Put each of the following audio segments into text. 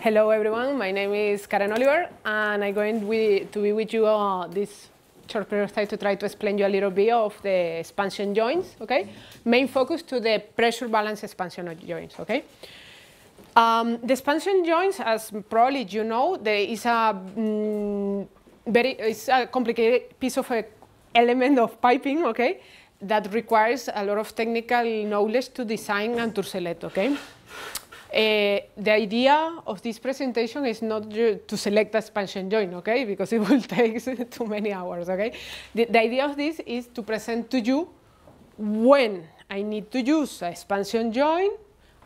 Hello, everyone. My name is Karen Oliver, and I'm going to be with you uh, this short period of time to try to explain you a little bit of the expansion joints, okay? Main focus to the pressure balance expansion of joints, okay? Um, the expansion joints, as probably you know, there is a mm, very it's a complicated piece of a element of piping, okay, that requires a lot of technical knowledge to design and to select, okay? Uh, the idea of this presentation is not to select the expansion join, okay? Because it will take too many hours, okay? The, the, idea of this is to present to you when I need to use an expansion join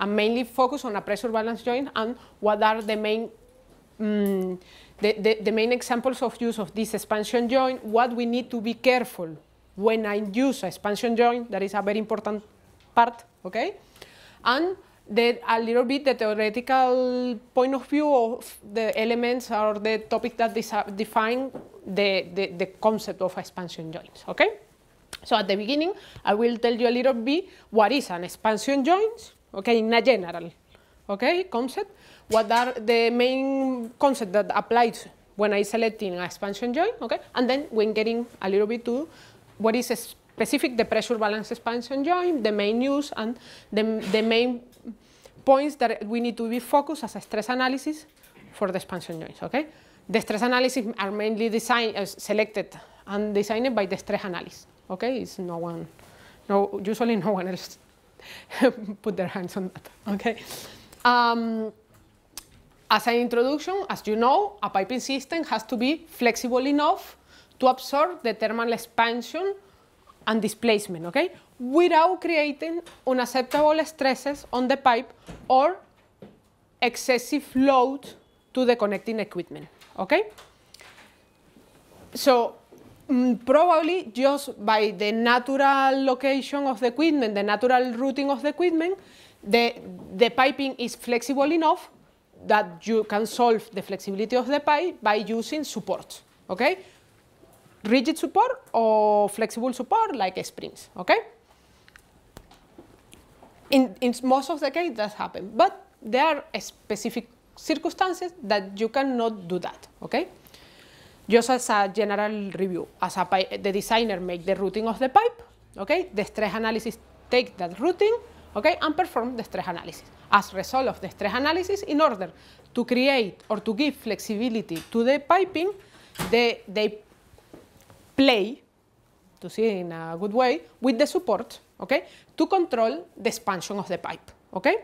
and mainly focus on a pressure balance join and what are the main um, the, the, the main examples of use of this expansion join, what we need to be careful when I use expansion join, that is a very important part, okay? And the, a little bit the theoretical point of view of the elements or the topic that define the, the, the concept of expansion joints, okay? So at the beginning, I will tell you a little bit what is an expansion joint, okay, in a general okay, concept. What are the main concepts that applies when I selecting an expansion joint, okay? And then when getting a little bit to what is specific, the pressure balance expansion joint, the main use and the, the main points that we need to be focused as a stress analysis for the expansion joints. Okay? The stress analysis are mainly designed, uh, selected and designed by the stress analyst. Okay, it's no one, no, usually no one else put their hands on that. Okay. Um, as an introduction, as you know, a piping system has to be flexible enough to absorb the thermal expansion and displacement, okay? Without creating unacceptable stresses on the pipe or excessive load to the connecting equipment, okay? So mm, probably just by the natural location of the equipment, the natural routing of the equipment, the, the piping is flexible enough that you can solve the flexibility of the pipe by using support, okay? rigid support or flexible support like springs, okay? In, in most of the case that happen, but there are specific circumstances that you cannot do that, okay? Just as a general review, as a the designer make the routing of the pipe, okay? The stress analysis take that routing, okay, and perform the stress analysis. As result of the stress analysis, in order to create or to give flexibility to the piping, they, they play, to see in a good way, with the support, okay, to control the expansion of the pipe, okay?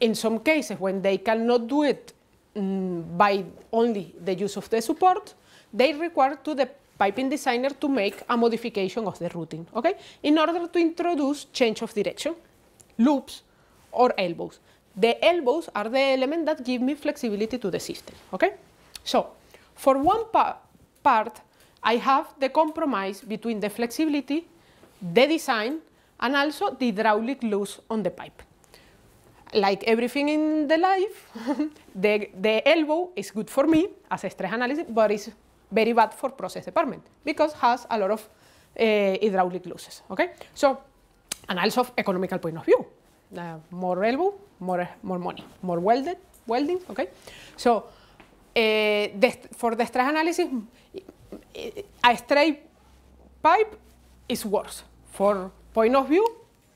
In some cases, when they cannot do it mm, by only the use of the support, they require to the piping designer to make a modification of the routing, okay, in order to introduce change of direction, loops, or elbows. The elbows are the element that give me flexibility to the system, okay? So, for one pa part, I have the compromise between the flexibility, the design and also the hydraulic loss on the pipe. Like everything in the life, the, the elbow is good for me as a stress analysis, but it's very bad for process department because has a lot of uh, hydraulic losses. Okay, so and also economical point of view, uh, more elbow, more more money, more welded welding. Okay, so uh, the, for the stress analysis, a straight pipe is worse. For point of view,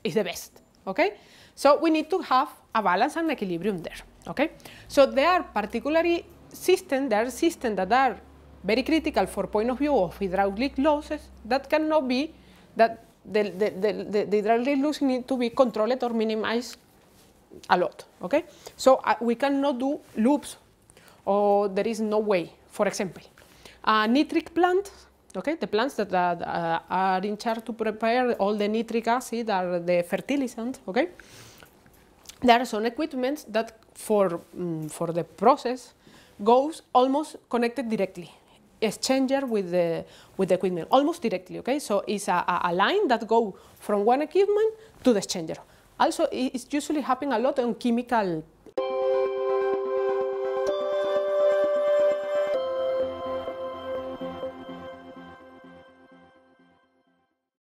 is the best. Okay? So we need to have a balance and equilibrium there. Okay? So there are particularly systems, there are systems that are very critical for point of view of hydraulic losses that cannot be that the, the, the, the hydraulic losses need to be controlled or minimized a lot. Okay? So uh, we cannot do loops or there is no way, for example. Uh, nitric plant, okay, the plants that, uh, are in charge to prepare all the nitric acid are the fertilizant, okay. There are some equipment that for, um, for the process goes almost connected directly, exchanger with the, with the equipment, almost directly, okay. So it's a, a line that go from one equipment to the exchanger. Also, it's usually happening a lot on chemical